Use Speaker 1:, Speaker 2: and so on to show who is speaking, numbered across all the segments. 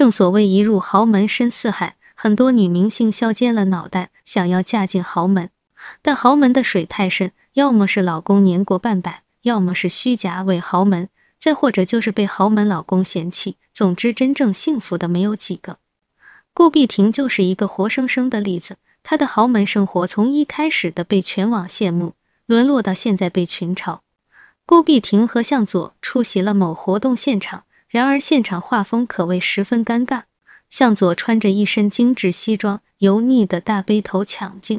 Speaker 1: 正所谓一入豪门深似海，很多女明星削尖了脑袋想要嫁进豪门，但豪门的水太深，要么是老公年过半百，要么是虚假伪豪门，再或者就是被豪门老公嫌弃。总之，真正幸福的没有几个。顾碧婷就是一个活生生的例子，她的豪门生活从一开始的被全网羡慕，沦落到现在被群嘲。顾碧婷和向佐出席了某活动现场。然而，现场画风可谓十分尴尬。向佐穿着一身精致西装，油腻的大背头抢镜；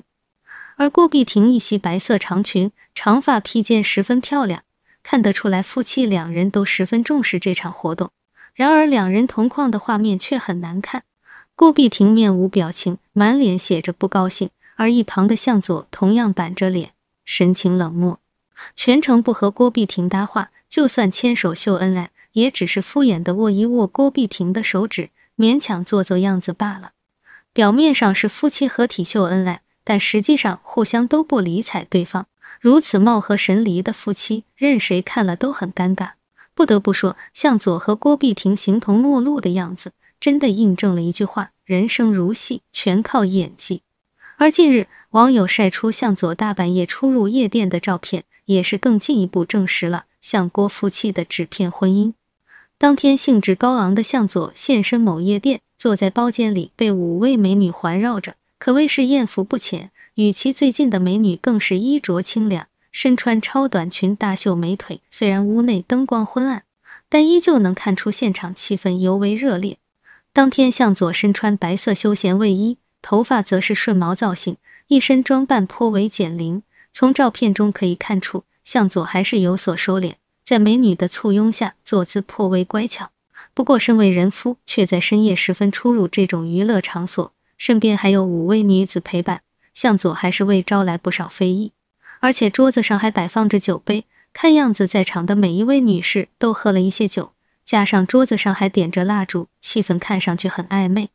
Speaker 1: 而顾碧婷一袭白色长裙，长发披肩，十分漂亮。看得出来，夫妻两人都十分重视这场活动。然而，两人同框的画面却很难看。顾碧婷面无表情，满脸写着不高兴；而一旁的向佐同样板着脸，神情冷漠，全程不和郭碧婷搭话，就算牵手秀恩爱。也只是敷衍的握一握郭碧婷的手指，勉强做做样子罢了。表面上是夫妻合体秀恩爱，但实际上互相都不理睬对方。如此貌合神离的夫妻，任谁看了都很尴尬。不得不说，向佐和郭碧婷形同陌路的样子，真的印证了一句话：人生如戏，全靠演技。而近日，网友晒出向佐大半夜出入夜店的照片，也是更进一步证实了向郭夫妻的纸片婚姻。当天兴致高昂的向佐现身某夜店，坐在包间里被五位美女环绕着，可谓是艳福不浅。与其最近的美女更是衣着清凉，身穿超短裙，大秀美腿。虽然屋内灯光昏暗，但依旧能看出现场气氛尤为热烈。当天向佐身穿白色休闲卫衣，头发则是顺毛造型，一身装扮颇为减龄。从照片中可以看出，向佐还是有所收敛。在美女的簇拥下，坐姿颇为乖巧。不过，身为人夫，却在深夜时分出入这种娱乐场所，身边还有五位女子陪伴，向左还是未招来不少非议。而且，桌子上还摆放着酒杯，看样子在场的每一位女士都喝了一些酒。加上桌子上还点着蜡烛，气氛看上去很暧昧。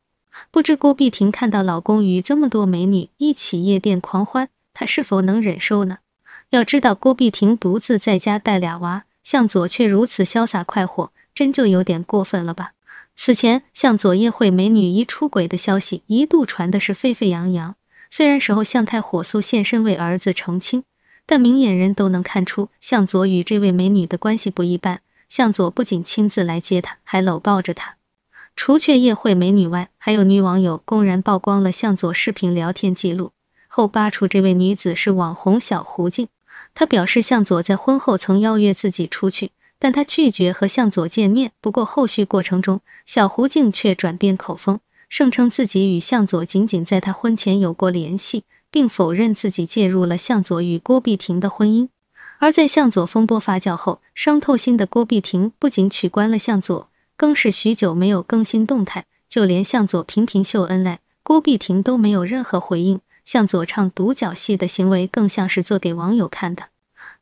Speaker 1: 不知郭碧婷看到老公与这么多美女一起夜店狂欢，她是否能忍受呢？要知道，郭碧婷独自在家带俩娃。向佐却如此潇洒快活，真就有点过分了吧？此前，向佐夜会美女一出轨的消息一度传的是沸沸扬扬。虽然时候向太火速现身为儿子澄清，但明眼人都能看出向佐与这位美女的关系不一般。向佐不仅亲自来接她，还搂抱着她。除却夜会美女外，还有女网友公然曝光了向佐视频聊天记录，后扒出这位女子是网红小胡静。他表示，向佐在婚后曾邀约自己出去，但他拒绝和向佐见面。不过后续过程中，小胡静却转变口风，声称自己与向佐仅仅在他婚前有过联系，并否认自己介入了向佐与郭碧婷的婚姻。而在向佐风波发酵后，伤透心的郭碧婷不仅取关了向佐，更是许久没有更新动态，就连向佐频频秀恩爱，郭碧婷都没有任何回应。向左唱独角戏的行为更像是做给网友看的。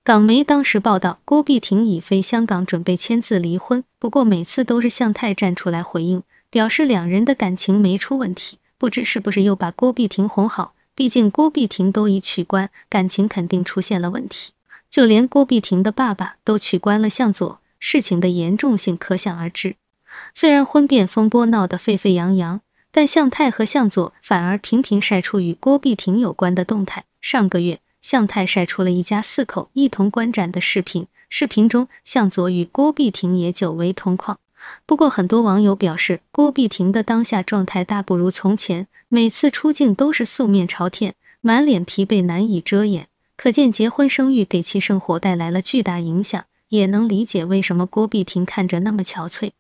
Speaker 1: 港媒当时报道，郭碧婷已飞香港准备签字离婚，不过每次都是向太站出来回应，表示两人的感情没出问题。不知是不是又把郭碧婷哄好？毕竟郭碧婷都已取关，感情肯定出现了问题。就连郭碧婷的爸爸都取关了向左，事情的严重性可想而知。虽然婚变风波闹得沸沸扬扬。但向太和向佐反而频频晒出与郭碧婷有关的动态。上个月，向太晒出了一家四口一同观展的视频，视频中向佐与郭碧婷也久违同框。不过，很多网友表示，郭碧婷的当下状态大不如从前，每次出镜都是素面朝天，满脸疲惫难以遮掩。可见，结婚生育给其生活带来了巨大影响，也能理解为什么郭碧婷看着那么憔悴。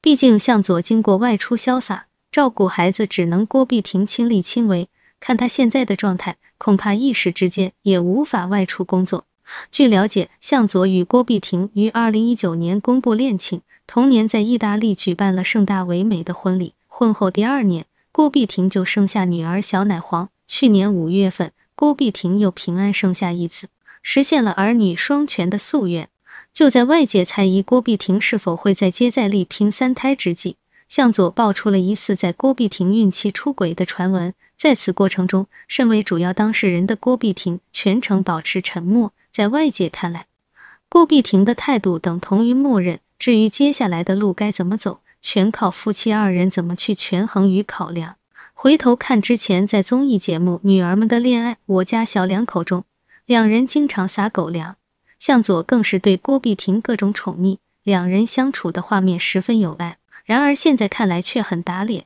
Speaker 1: 毕竟，向佐经过外出潇洒。照顾孩子只能郭碧婷亲力亲为，看她现在的状态，恐怕一时之间也无法外出工作。据了解，向佐与郭碧婷于二零一九年公布恋情，同年在意大利举办了盛大唯美的婚礼。婚后第二年，郭碧婷就生下女儿小奶黄。去年五月份，郭碧婷又平安生下一子，实现了儿女双全的夙愿。就在外界猜疑郭碧婷是否会再接再厉拼三胎之际，向左爆出了疑似在郭碧婷孕期出轨的传闻，在此过程中，身为主要当事人的郭碧婷全程保持沉默，在外界看来，郭碧婷的态度等同于默认。至于接下来的路该怎么走，全靠夫妻二人怎么去权衡与考量。回头看之前在综艺节目《女儿们的恋爱：我家小两口中，两人经常撒狗粮，向左更是对郭碧婷各种宠溺，两人相处的画面十分有爱。然而现在看来却很打脸。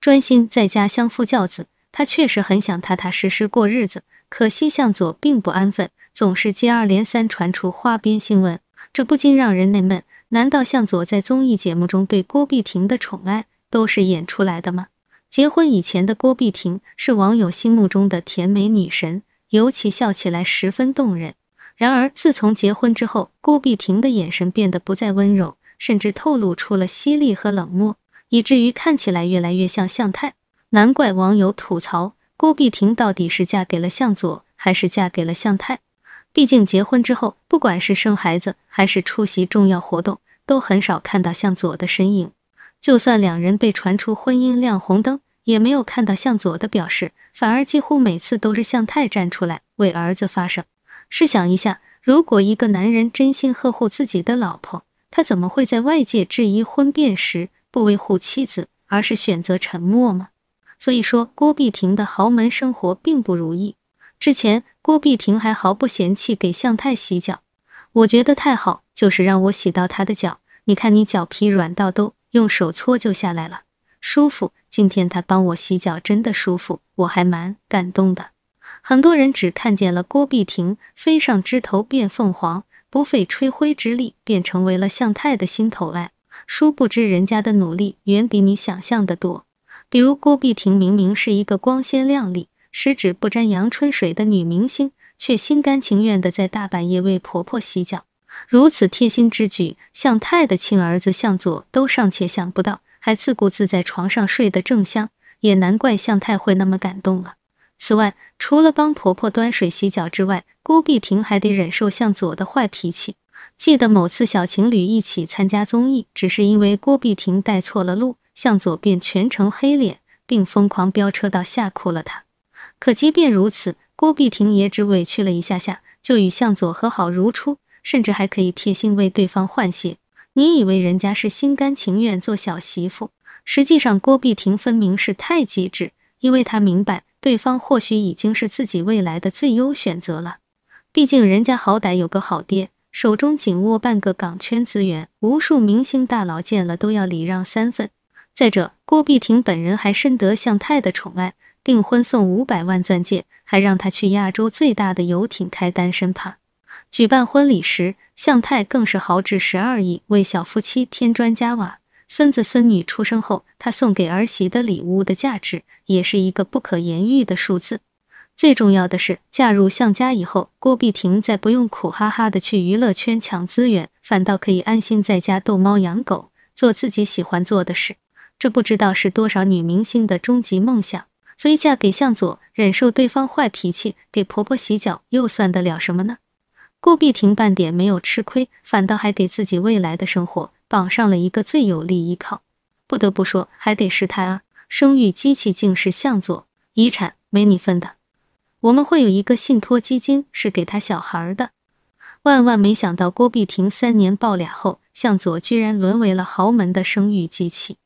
Speaker 1: 专心在家相夫教子，他确实很想踏踏实实过日子。可惜向佐并不安分，总是接二连三传出花边新闻，这不禁让人纳闷。难道向佐在综艺节目中对郭碧婷的宠爱都是演出来的吗？结婚以前的郭碧婷是网友心目中的甜美女神，尤其笑起来十分动人。然而自从结婚之后，郭碧婷的眼神变得不再温柔。甚至透露出了犀利和冷漠，以至于看起来越来越像向太。难怪网友吐槽郭碧婷到底是嫁给了向佐，还是嫁给了向太？毕竟结婚之后，不管是生孩子，还是出席重要活动，都很少看到向佐的身影。就算两人被传出婚姻亮红灯，也没有看到向佐的表示，反而几乎每次都是向太站出来为儿子发声。试想一下，如果一个男人真心呵护自己的老婆，他怎么会在外界质疑婚变时，不维护妻子，而是选择沉默吗？所以说，郭碧婷的豪门生活并不如意。之前，郭碧婷还毫不嫌弃给向太洗脚，我觉得太好，就是让我洗到她的脚。你看你脚皮软到都用手搓就下来了，舒服。今天他帮我洗脚真的舒服，我还蛮感动的。很多人只看见了郭碧婷飞上枝头变凤凰。不费吹灰之力便成为了向太的心头爱，殊不知人家的努力远比你想象的多。比如郭碧婷明明是一个光鲜亮丽、十指不沾阳春水的女明星，却心甘情愿的在大半夜为婆婆洗脚，如此贴心之举，向太的亲儿子向佐都尚且想不到，还自顾自在床上睡得正香，也难怪向太会那么感动了。此外，除了帮婆婆端水洗脚之外，郭碧婷还得忍受向佐的坏脾气。记得某次小情侣一起参加综艺，只是因为郭碧婷带错了路，向佐便全程黑脸，并疯狂飙车到吓哭了他。可即便如此，郭碧婷也只委屈了一下下，就与向佐和好如初，甚至还可以贴心为对方换鞋。你以为人家是心甘情愿做小媳妇？实际上，郭碧婷分明是太机智，因为她明白。对方或许已经是自己未来的最优选择了，毕竟人家好歹有个好爹，手中紧握半个港圈资源，无数明星大佬见了都要礼让三分。再者，郭碧婷本人还深得向太的宠爱，订婚送五百万钻戒，还让她去亚洲最大的游艇开单身趴。举办婚礼时，向太更是豪掷十二亿为小夫妻添砖加瓦。孙子孙女出生后，他送给儿媳的礼物的价值也是一个不可言喻的数字。最重要的是，嫁入向家以后，郭碧婷再不用苦哈哈的去娱乐圈抢资源，反倒可以安心在家逗猫养狗，做自己喜欢做的事。这不知道是多少女明星的终极梦想。所以嫁给向佐，忍受对方坏脾气，给婆婆洗脚，又算得了什么呢？郭碧婷半点没有吃亏，反倒还给自己未来的生活绑上了一个最有力依靠。不得不说，还得是她，生育机器竟是向佐，遗产没你分的。我们会有一个信托基金，是给他小孩的。万万没想到，郭碧婷三年抱俩后，向佐居然沦为了豪门的生育机器。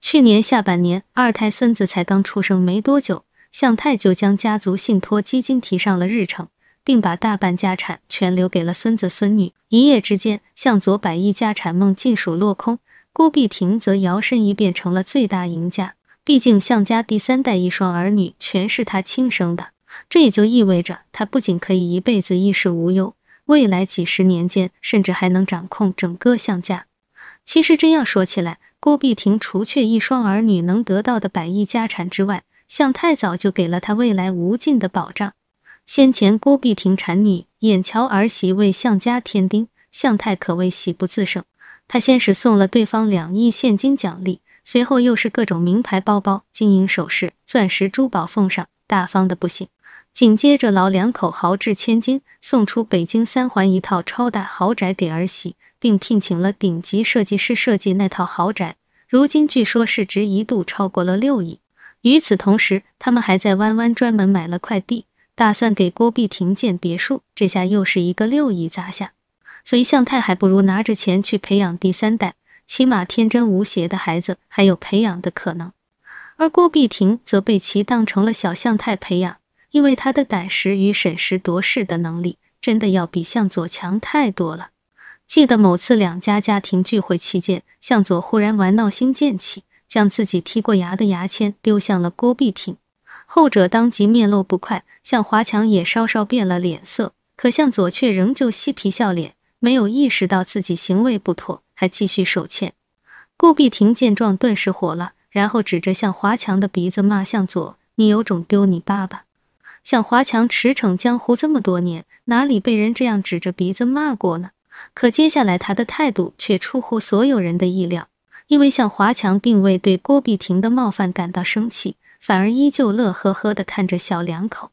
Speaker 1: 去年下半年，二胎孙子才刚出生没多久，向太就将家族信托基金提上了日程。并把大半家产全留给了孙子孙女，一夜之间，向左百亿家产梦尽数落空。郭碧婷则摇身一变成了最大赢家。毕竟向家第三代一双儿女全是他亲生的，这也就意味着他不仅可以一辈子衣食无忧，未来几十年间甚至还能掌控整个向家。其实真要说起来，郭碧婷除却一双儿女能得到的百亿家产之外，向太早就给了他未来无尽的保障。先前郭碧婷产女，眼瞧儿媳为向家添丁，向太可谓喜不自胜。她先是送了对方两亿现金奖励，随后又是各种名牌包包、金银首饰、钻石珠宝奉上，大方的不行。紧接着，老两口豪掷千金，送出北京三环一套超大豪宅给儿媳，并聘请了顶级设计师设计那套豪宅。如今据说市值一度超过了六亿。与此同时，他们还在弯弯专门买了块地。打算给郭碧婷建别墅，这下又是一个六亿砸下，所以向太还不如拿着钱去培养第三代，起码天真无邪的孩子还有培养的可能。而郭碧婷则被其当成了小向太培养，因为她的胆识与审时度势的能力真的要比向佐强太多了。记得某次两家家庭聚会期间，向佐忽然玩闹心渐起，将自己剔过牙的牙签丢向了郭碧婷。后者当即面露不快，向华强也稍稍变了脸色，可向佐却仍旧嬉皮笑脸，没有意识到自己行为不妥，还继续手欠。顾碧婷见状顿时火了，然后指着向华强的鼻子骂向佐：“你有种丢你爸爸！”向华强驰骋江湖这么多年，哪里被人这样指着鼻子骂过呢？可接下来他的态度却出乎所有人的意料，因为向华强并未对郭碧婷的冒犯感到生气。反而依旧乐呵呵的看着小两口，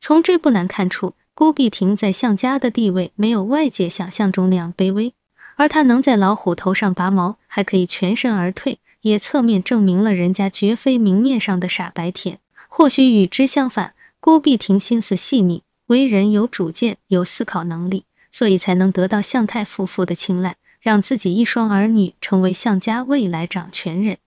Speaker 1: 从这不难看出，郭碧婷在向家的地位没有外界想象中那样卑微，而她能在老虎头上拔毛，还可以全身而退，也侧面证明了人家绝非明面上的傻白甜。或许与之相反，郭碧婷心思细腻，为人有主见，有思考能力，所以才能得到向太夫妇的青睐，让自己一双儿女成为向家未来掌权人。